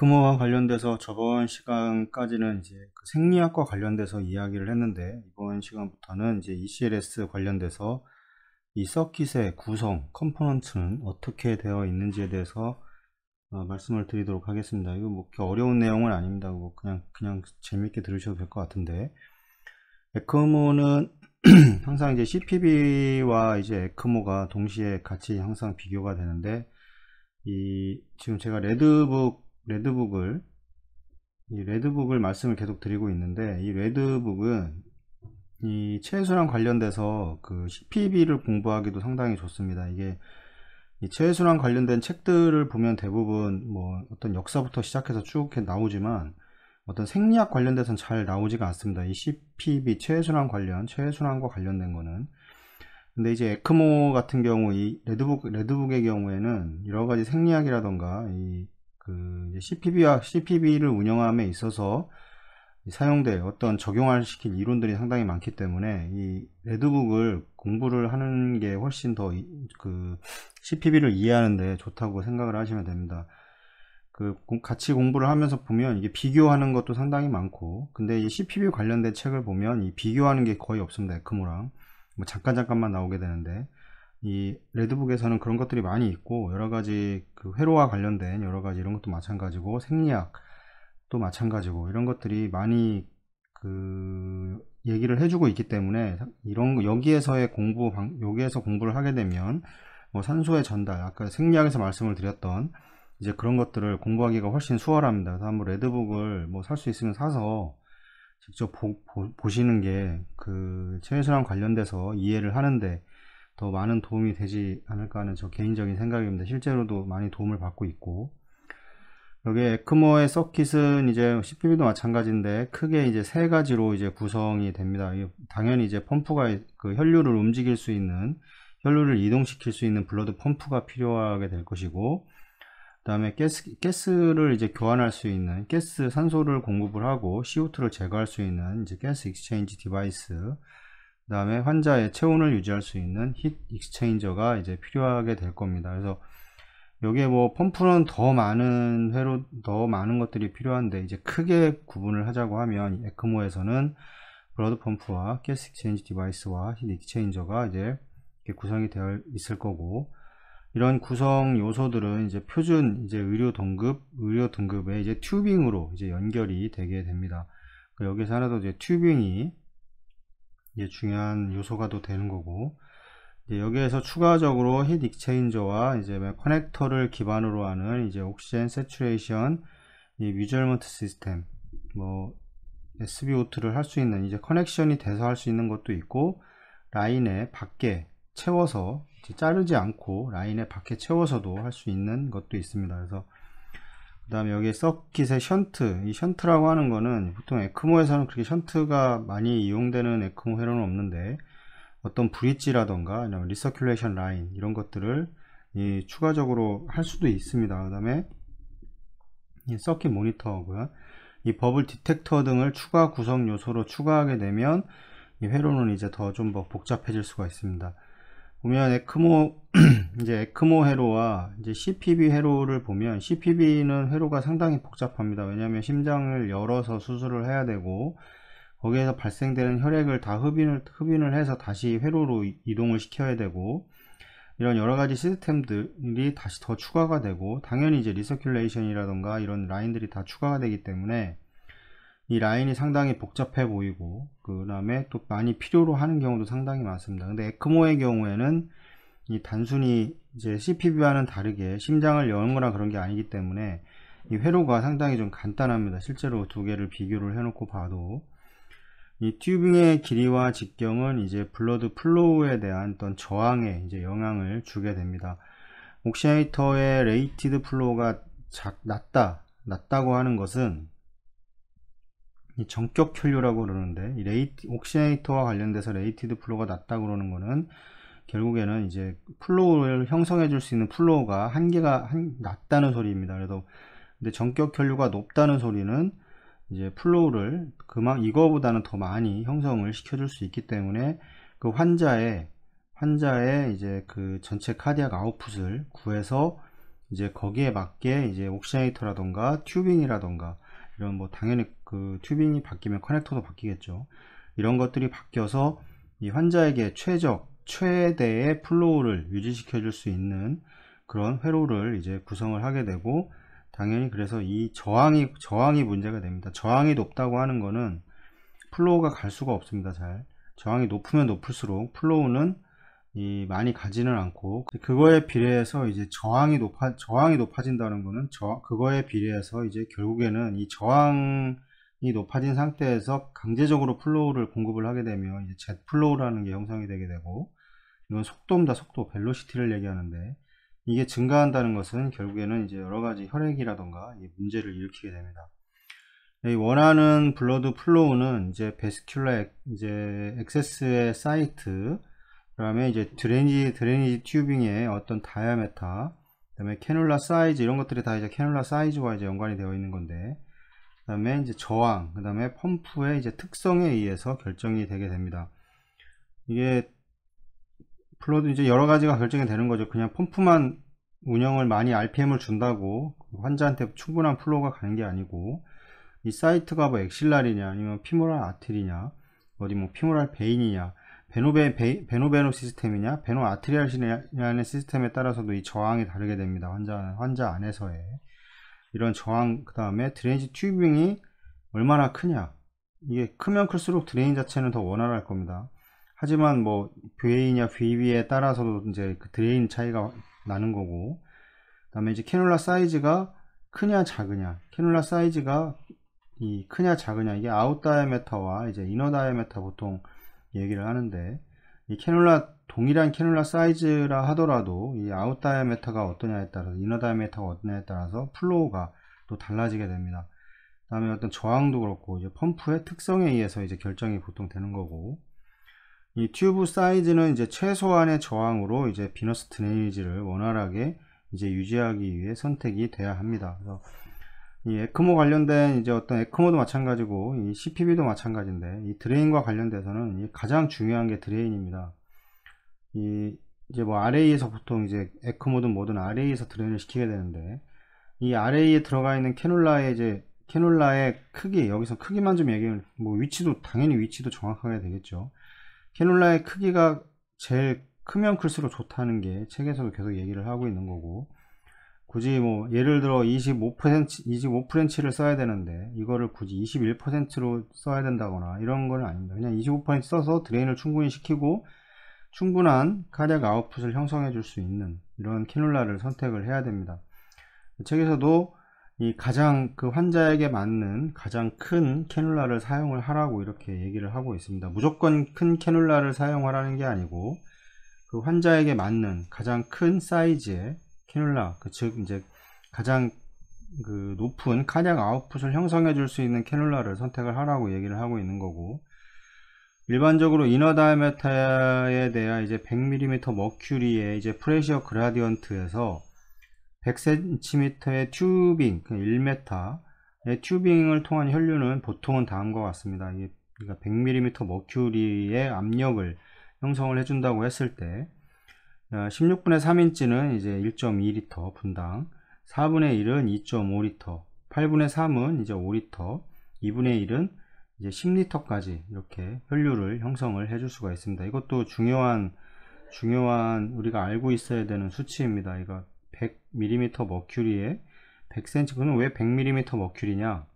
금호와 관련돼서 저번 시간까지는 이제 그 생리학과 관련돼서 이야기를 했는데 이번 시간부터는 이제 ECLS 관련돼서 이 서킷의 구성, 컴포넌트는 어떻게 되어 있는지에 대해서 어, 말씀을 드리도록 하겠습니다. 이거 뭐 그렇게 어려운 내용은 아닙니다. 뭐 그냥 그냥 재밌게 들으셔도 될 것 같은데 에크모는 항상 이제 CPB와 이제 에크모가 동시에 같이 항상 비교가 되는데 이 지금 제가 레드북 레드북을 이 레드북을 말씀을 계속 드리고 있는데 이 레드북은 이 최순환 관련돼서 그 CPB를 공부하기도 상당히 좋습니다. 이게 이 체수랑 관련된 책들을 보면 대부분 뭐 어떤 역사부터 시작해서 쭉 나오지만 어떤 생리학 관련돼서는 잘 나오지가 않습니다. 이 CPB 최순환 관련 최순환과 관련된 거는 근데 이제 에크모 같은 경우 이 레드북 레드북의 경우에는 여러 가지 생리학이라던가 이그 CPB와 CPB를 운영함에 있어서 사용될 어떤 적용을 시킬 이론들이 상당히 많기 때문에 이 레드북을 공부를 하는 게 훨씬 더 그 CPB를 이해하는데 좋다고 생각을 하시면 됩니다. 그 같이 공부를 하면서 보면 이게 비교하는 것도 상당히 많고 근데 이 CPB 관련된 책을 보면 이 비교하는 게 거의 없습니다. 에크모랑 그 뭐 잠깐 잠깐만 나오게 되는데 이 레드북에서는 그런 것들이 많이 있고 여러 가지 그 회로와 관련된 여러 가지 이런 것도 마찬가지고 생리학 도 마찬가지고 이런 것들이 많이 그 얘기를 해주고 있기 때문에 이런 여기에서의 공부 방, 여기에서 공부를 하게 되면 뭐 산소의 전달 아까 생리학에서 말씀을 드렸던 이제 그런 것들을 공부하기가 훨씬 수월합니다. 그래서 한번 레드북을 뭐 살 수 있으면 사서 직접 보, 보 시는 게 그 체외수랑 관련돼서 이해를 하는데 더 많은 도움이 되지 않을까 하는 저 개인적인 생각입니다. 실제로도 많이 도움을 받고 있고 여기에 크모의 서킷은 이제 c p u 도 마찬가지인데 크게 이제 세 가지로 이제 구성이 됩니다. 당연히 이제 펌프가 그 혈류를 움직일 수 있는 혈류를 이동시킬 수 있는 블러드 펌프가 필요하게 될 것이고 그 다음에 가스, 가스를 이제 교환할 수 있는 가스 산소를 공급을 하고 CO2를 제거할 수 있는 이제 가스 익스체인지 디바이스 그 다음에 환자의 체온을 유지할 수 있는 힛 익스체인저가 이제 필요하게 될 겁니다. 그래서 여기에 뭐 펌프는 더 많은 회로 더 많은 것들이 필요한데 이제 크게 구분을 하자고 하면 에크모에서는 브러드 펌프와 캐스 익스체인지 디바이스와 힛 익스체인저가 이제 구성이 되어 있을 거고 이런 구성 요소들은 이제 표준 이제 의료 등급 의료 등급에 이제 튜빙으로 이제 연결이 되게 됩니다. 그러니까 여기서 하나 더 이제 튜빙이 이게 중요한 요소가 또 되는 거고 여기에서 추가적으로 힛 익체인저와 이제 커넥터를 기반으로 하는 이제 옥시젠 세츄레이션 위절먼트 시스템 뭐 SBO2를 할 수 있는 이제 커넥션이 돼서 할 수 있는 것도 있고 라인에 밖에 채워서 자르지 않고 라인에 밖에 채워서도 할 수 있는 것도 있습니다. 그래서 그 다음에 여기 서킷의 션트 이 션트라고 하는 거는 보통 에크모에서는 그렇게 션트가 많이 이용되는 에크모 회로는 없는데 어떤 브릿지라던가 리서큘레이션 라인 이런 것들을 이 추가적으로 할 수도 있습니다 그 다음에 이 서킷 모니터고요 이 버블 디텍터 등을 추가 구성 요소로 추가하게 되면 이 회로는 이제 더 좀 복잡해질 수가 있습니다 보면 에크모 이제 에크모 회로와 이제 CPB 회로를 보면 CPB는 회로가 상당히 복잡합니다. 왜냐하면 심장을 열어서 수술을 해야 되고 거기에서 발생되는 혈액을 다 흡인을 흡인을 해서 다시 회로로 이동을 시켜야 되고 이런 여러 가지 시스템들이 다시 더 추가가 되고 당연히 이제 리서큘레이션이라던가 이런 라인들이 다 추가가 되기 때문에 이 라인이 상당히 복잡해 보이고 그 다음에 또 많이 필요로 하는 경우도 상당히 많습니다 근데 에크모의 경우에는 이 단순히 이제 CPV와는 다르게 심장을 여는 거나 그런 게 아니기 때문에 이 회로가 상당히 좀 간단합니다 실제로 두 개를 비교를 해 놓고 봐도 이 튜빙의 길이와 직경은 이제 블러드 플로우에 대한 어떤 저항에 이제 영향을 주게 됩니다 옥시아이터의 레이티드 플로우가 작, 낮다 낮다고 하는 것은 이 정격 혈류라고 그러는데 이 레이티, 옥시네이터와 관련돼서 레이티드 플로우가 낮다 그러는 거는 결국에는 이제 플로우를 형성해 줄 수 있는 플로우가 한계가 한, 낮다는 소리입니다. 그래서 근데 정격 혈류가 높다는 소리는 이제 플로우를 그만 이거보다는 더 많이 형성을 시켜 줄 수 있기 때문에 그 환자의 환자의 이제 그 전체 카디악 아웃풋을 구해서 이제 거기에 맞게 이제 옥시네이터라던가 튜빙이라던가 이런 뭐 당연히 그 튜빙이 바뀌면 커넥터도 바뀌겠죠. 이런 것들이 바뀌어서 이 환자에게 최적, 최대의 플로우를 유지시켜 줄 수 있는 그런 회로를 이제 구성을 하게 되고 당연히 그래서 이 저항이 저항이 문제가 됩니다. 저항이 높다고 하는 거는 플로우가 갈 수가 없습니다. 잘 저항이 높으면 높을수록 플로우는 이 많이 가지는 않고 그거에 비례해서 이제 저항이 높아 저항이 높아진다는 거는 저 그거에 비례해서 이제 결국에는 이 저항 이 높아진 상태에서 강제적으로 플로우를 공급을 하게 되면 이제 젯 플로우라는 게 형성이 되게 되고 이건 속도입니다 속도 벨로시티를 얘기하는데 이게 증가한다는 것은 결국에는 이제 여러가지 혈액이라던가 문제를 일으키게 됩니다 이 원하는 블러드 플로우는 이제 베스큘라 액, 이제 액세스의 사이트 그 다음에 이제 드레니지 드레니지 튜빙의 어떤 다이아메타 그 다음에 캐놀라 사이즈 이런 것들이 다 이제 캐놀라 사이즈와 이제 연관이 되어 있는 건데 그 다음에 이제 저항, 그 다음에 펌프의 이제 특성에 의해서 결정이 되게 됩니다. 이게 플러도 이제 여러 가지가 결정이 되는 거죠. 그냥 펌프만 운영을 많이 RPM을 준다고 환자한테 충분한 플로우가 가는 게 아니고 이 사이트가 뭐 엑실랄이냐 아니면 피모랄 아틀이냐 어디 뭐 피모랄 베인이냐 베노베 베노베노 시스템이냐 베노 아트리알이냐는 시스템에 따라서도 이 저항이 다르게 됩니다. 환자 환자 안에서의 이런 저항 그 다음에 드레인지 튜빙이 얼마나 크냐 이게 크면 클수록 드레인 자체는 더 원활할 겁니다 하지만 뭐 VA냐 VB에 따라서도 이제 그 드레인 차이가 나는 거고 그 다음에 이제 캐놀라 사이즈가 크냐 작으냐 캐놀라 사이즈가 이 크냐 작으냐 이게 아웃 다이아메터와 이제 이너 다이아메터 보통 얘기를 하는데 이 캐놀라 동일한 캐놀라 사이즈라 하더라도 이 아웃 다이아메타가 어떠냐에 따라서 이너 다이아메타가 어떠냐에 따라서 플로우가 또 달라지게 됩니다. 그다음에 어떤 저항도 그렇고 이제 펌프의 특성에 의해서 이제 결정이 보통 되는 거고 이 튜브 사이즈는 이제 최소한의 저항으로 이제 비너스 드레이지를 원활하게 이제 유지하기 위해 선택이 돼야 합니다. 그래서 이 에크모 관련된 이제 어떤 에크모도 마찬가지고 이 CPB도 마찬가지인데 이 드레인과 관련돼서는 가장 중요한 게 드레인입니다. 이 이제 뭐 RA에서 보통 이제 에크모든 뭐든 RA에서 드레인을 시키게 되는데 이 RA에 들어가 있는 캐놀라의 이제 캐놀라의 크기 여기서 크기만 좀 얘기를 뭐 위치도 당연히 위치도 정확하게 되겠죠. 캐놀라의 크기가 제일 크면 클수록 좋다는 게 책에서도 계속 얘기를 하고 있는 거고 굳이 뭐 예를 들어 25% 25%를 써야 되는데 이거를 굳이 21%로 써야 된다거나 이런 건 아닙니다. 그냥 25% 써서 드레인을 충분히 시키고 충분한 카디악 아웃풋을 형성해 줄 수 있는 이런 캐놀라를 선택을 해야 됩니다. 책에서도 이 가장 그 환자에게 맞는 가장 큰 캐놀라를 사용을 하라고 이렇게 얘기를 하고 있습니다. 무조건 큰 캐놀라를 사용하라는 게 아니고 그 환자에게 맞는 가장 큰 사이즈의 캐놀라, 그즉 이제 가장 그 높은 카디악 아웃풋을 형성해 줄 수 있는 캐놀라를 선택을 하라고 얘기를 하고 있는 거고 일반적으로 인어 다이아메타에 대한 이제 100mm 머큐리의 이제 프레셔 그라디언트에서 100cm의 튜빙, 1m의 그러니까 튜빙을 통한 혈류는 보통은 다음과 같습니다. 100mm 그러니까 머큐리의 압력을 형성을 해준다고 했을 때 16분의 어, 3인치는 이제 1 2 l 분당 4분의 1은 2 5 l 8분의 3은 이제 5 l 2분의 1은 이제 10리터까지 이렇게 혈류를 형성을 해줄 수가 있습니다. 이것도 중요한 중요한 우리가 알고 있어야 되는 수치입니다. 이거 100mm 머큐리에 100cm 그는 왜 100mm 머큐리냐?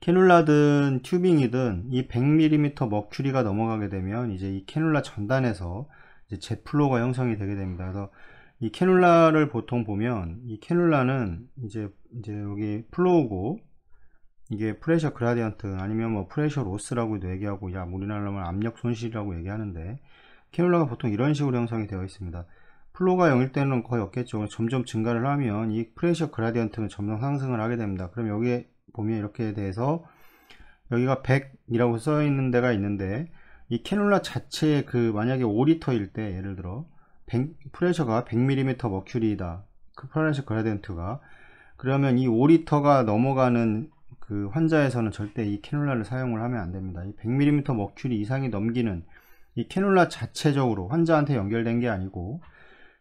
캐눌라든 튜빙이든 이 100mm 머큐리가 넘어가게 되면 이제 이 캐눌라 전단에서 이제 제플로가 형성이 되게 됩니다. 그래서 이 캐눌라를 보통 보면 이 캐눌라는 이제 이제 여기 플로우고 이게 프레셔 그라디언트 아니면 뭐 프레셔 로스라고도 얘기하고 야 우리나라면 압력 손실이라고 얘기하는데 캐놀라가 보통 이런 식으로 형성이 되어 있습니다. 플로가 0일 때는 거의 없겠죠. 점점 증가를 하면 이 프레셔 그라디언트는 점점 상승을 하게 됩니다. 그럼 여기에 보면 이렇게 돼서 여기가 100이라고 써 있는 데가 있는데 이 캐놀라 자체의 그 만약에 5리터일 때 예를 들어 100, 프레셔가 100mm 머큐리다. 이그 프레셔 그라디언트가 그러면 이 5리터가 넘어가는 그 환자에서는 절대 이 캐놀라를 사용을 하면 안 됩니다. 이 100mm 머큐리 이상이 넘기는 이 캐놀라 자체적으로 환자한테 연결된 게 아니고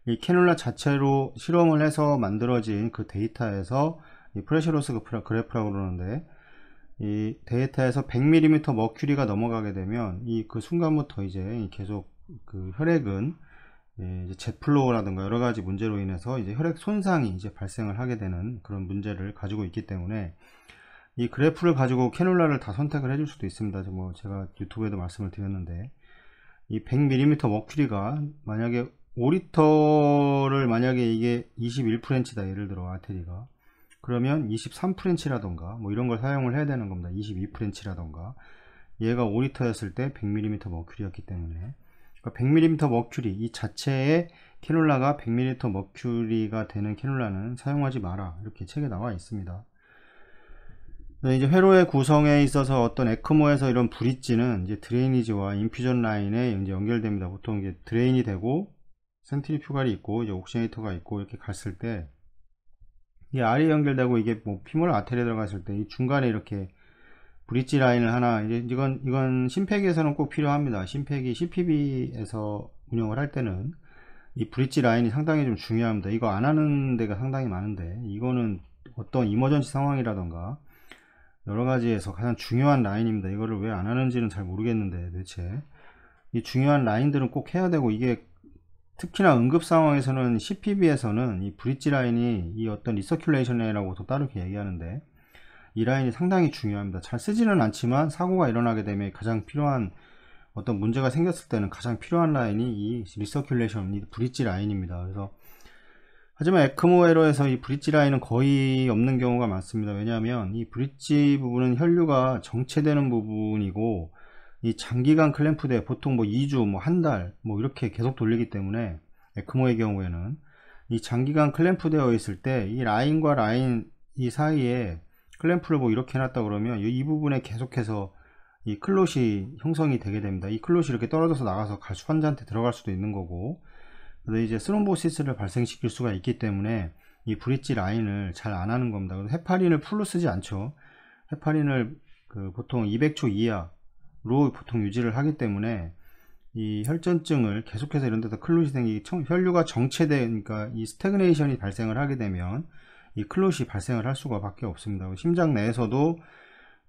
이 캐놀라 자체로 실험을 해서 만들어진 그 데이터에서 이 프레시로스 그 그래프라고 그러는데 이 데이터에서 100mm 머큐리가 넘어가게 되면 이 그 순간부터 이제 계속 그 혈액은 예, 이제 제플로우라든가 여러 가지 문제로 인해서 이제 혈액 손상이 이제 발생을 하게 되는 그런 문제를 가지고 있기 때문에 이 그래프를 가지고 캐놀라를 다 선택을 해 줄 수도 있습니다. 뭐 제가 유튜브에도 말씀을 드렸는데 이 100mm 머큐리가 만약에 5리터를 만약에 이게 21프렌치다 예를 들어 아테리가 그러면 23프렌치라던가 뭐 이런 걸 사용을 해야 되는 겁니다. 22프렌치라던가 얘가 5리터였을 때 100mm 머큐리였기 때문에 100mm 머큐리 이자체에 캐놀라가 100mm 머큐리가 되는 캐놀라는 사용하지 마라 이렇게 책에 나와 있습니다. 네, 이제 회로의 구성에 있어서 어떤 에크모에서 이런 브릿지는 이제 드레이니지와 인퓨전 라인에 이제 연결됩니다. 보통 이제 드레인이 되고 센트리퓨갈이 있고 이제 옥시네이터가 있고 이렇게 갔을 때 이게 R이 연결되고 이게 뭐피몰 아테리에 들어갔을 때 이 중간에 이렇게 브릿지 라인을 하나 이제 이건 이건 심폐기에서는 꼭 필요합니다. 심폐기 CPB에서 운영을 할 때는 이 브릿지 라인이 상당히 좀 중요합니다. 이거 안 하는 데가 상당히 많은데 이거는 어떤 이머전시 상황이라던가 여러 가지에서 가장 중요한 라인입니다. 이거를 왜 안 하는지는 잘 모르겠는데 대체 이 중요한 라인들은 꼭 해야 되고 이게 특히나 응급 상황에서는 CPB에서는 이 브릿지 라인이 이 어떤 리서큘레이션 라인이라고도 따로 이렇게 얘기하는데 이 라인이 상당히 중요합니다. 잘 쓰지는 않지만 사고가 일어나게 되면 가장 필요한 어떤 문제가 생겼을 때는 가장 필요한 라인이 이 리서큘레이션, 이 브릿지 라인입니다. 그래서 하지만 에크모 에러에서 이 브릿지 라인은 거의 없는 경우가 많습니다. 왜냐하면 이 브릿지 부분은 혈류가 정체되는 부분이고 이 장기간 클램프대 보통 뭐 2주, 뭐 한 달, 뭐 이렇게 계속 돌리기 때문에 에크모의 경우에는 이 장기간 클램프되어 있을 때 이 라인과 라인 이 사이에 클램프를 뭐 이렇게 해놨다 그러면 이 부분에 계속해서 이 클롯이 형성이 되게 됩니다. 이 클롯이 이렇게 떨어져서 나가서 가수 환자한테 들어갈 수도 있는 거고 그래서 이제 스롬보시스를 발생시킬 수가 있기 때문에 이 브릿지 라인을 잘 안 하는 겁니다. 헤파린을 풀로 쓰지 않죠. 헤파린을그 보통 200초 이하로 보통 유지를 하기 때문에 이 혈전증을 계속해서 이런 데서 클롯이 생기기 혈류가 정체되니까 이 스태그네이션이 발생을 하게 되면 이 클롯이 발생을 할 수가 밖에 없습니다. 심장 내에서도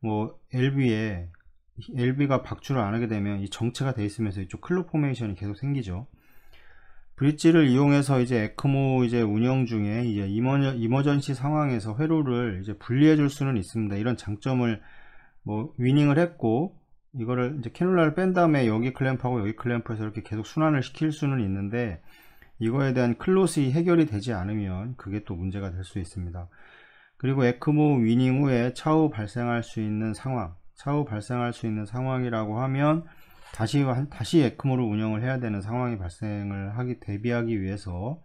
뭐 LV에 LV가 박출을 안 하게 되면 이 정체가 돼 있으면서 이쪽 클롯 포메이션이 계속 생기죠. 브릿지를 이용해서 이제 에크모 이제 운영 중에 이제 이머, 이머전시 상황에서 회로를 이제 분리해 줄 수는 있습니다. 이런 장점을 뭐 위닝을 했고 이거를 이제 캐놀라를 뺀 다음에 여기 클램프하고 여기 클램프에서 이렇게 계속 순환을 시킬 수는 있는데 이거에 대한 클롯이 해결이 되지 않으면 그게 또 문제가 될 수 있습니다. 그리고 에크모 위닝 후에 차후 발생할 수 있는 상황 차후 발생할 수 있는 상황이라고 하면 다시 다시 에크모를 운영을 해야 되는 상황이 발생을 하기 대비하기 위해서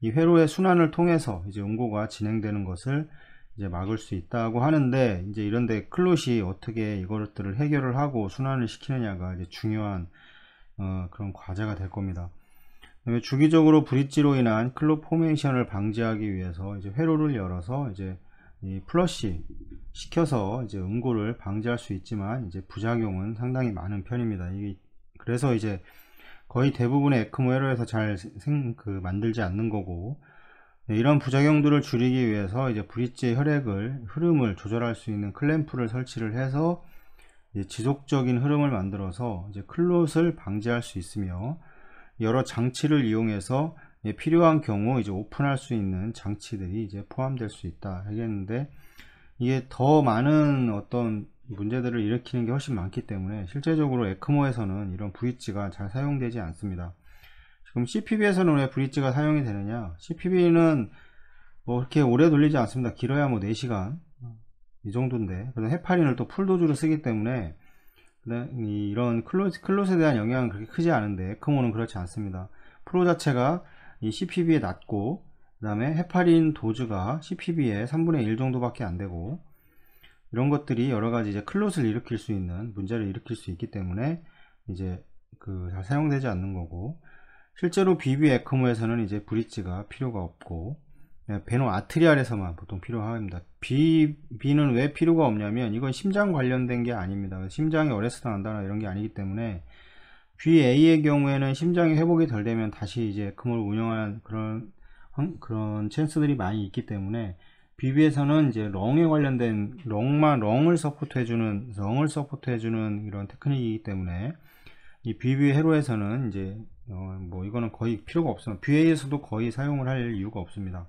이 회로의 순환을 통해서 이제 응고가 진행되는 것을 이제 막을 수 있다고 하는데 이제 이런데 클롯이 어떻게 이것들을 해결을 하고 순환을 시키느냐가 이제 중요한 어, 그런 과제가 될 겁니다. 그다음에 주기적으로 브릿지로 인한 클롯 포메이션을 방지하기 위해서 이제 회로를 열어서 이제 플러시 시켜서 이제 응고를 방지할 수 있지만 이제 부작용은 상당히 많은 편입니다. 그래서 이제 거의 대부분의 에크모 회로에서 잘 생, 그 만들지 않는 거고 네, 이런 부작용들을 줄이기 위해서 이제 브릿지의 혈액을 흐름을 조절할 수 있는 클램프를 설치를 해서 지속적인 흐름을 만들어서 이제 클롯을 방지할 수 있으며 여러 장치를 이용해서 예, 필요한 경우 이제 오픈할 수 있는 장치들이 이제 포함될 수 있다 하겠는데 이게 더 많은 어떤 문제들을 일으키는 게 훨씬 많기 때문에 실제적으로 에크모에서는 이런 브릿지가 잘 사용되지 않습니다. 지금 CPB에서는 왜 브릿지가 사용이 되느냐? CPB는 뭐 이렇게 오래 돌리지 않습니다. 길어야 뭐 4시간 이 정도인데 그다음 해파린을 또 풀도주로 쓰기 때문에 이런 클롯, 클에 대한 영향은 그렇게 크지 않은데 에크모는 그렇지 않습니다. 프로 자체가 이 CPB에 낮고 그 다음에 헤파린 도즈가 CPB의 3분의 1 정도밖에 안 되고 이런 것들이 여러 가지 이제 클롯을 일으킬 수 있는 문제를 일으킬 수 있기 때문에 이제 그 잘 사용되지 않는 거고 실제로 BB 에크모에서는 이제 브릿지가 필요가 없고 네, 배노 아트리알에서만 보통 필요합니다. b 비는왜 필요가 없냐면 이건 심장 관련된 게 아닙니다. 심장이 어레스트 난다나 이런 게 아니기 때문에 BA의 경우에는 심장이 회복이 덜 되면 다시 이제 금을 운영하는 그런 그런 찬스들이 많이 있기 때문에 BB에서는 이제 렁에 관련된 렁만 렁을 서포트 해주는 렁을 서포트 해주는 이런 테크닉이기 때문에 이 BB 회로에서는 이제 어, 뭐 이거는 거의 필요가 없어요. BA에서도 거의 사용을 할 이유가 없습니다.